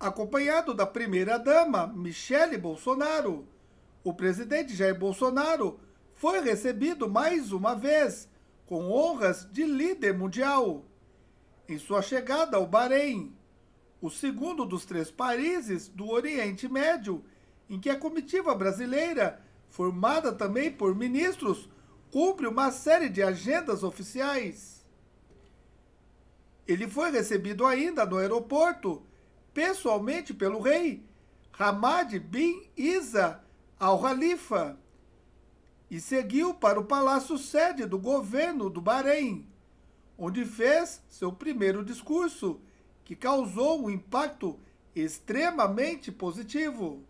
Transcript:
acompanhado da primeira-dama Michele Bolsonaro. O presidente Jair Bolsonaro foi recebido mais uma vez com honras de líder mundial. Em sua chegada ao Bahrein, o segundo dos três países do Oriente Médio, em que a comitiva brasileira, formada também por ministros, cumpre uma série de agendas oficiais. Ele foi recebido ainda no aeroporto pessoalmente pelo rei Hamad bin Isa al-Khalifa e seguiu para o palácio sede do governo do Bahrein, onde fez seu primeiro discurso, que causou um impacto extremamente positivo.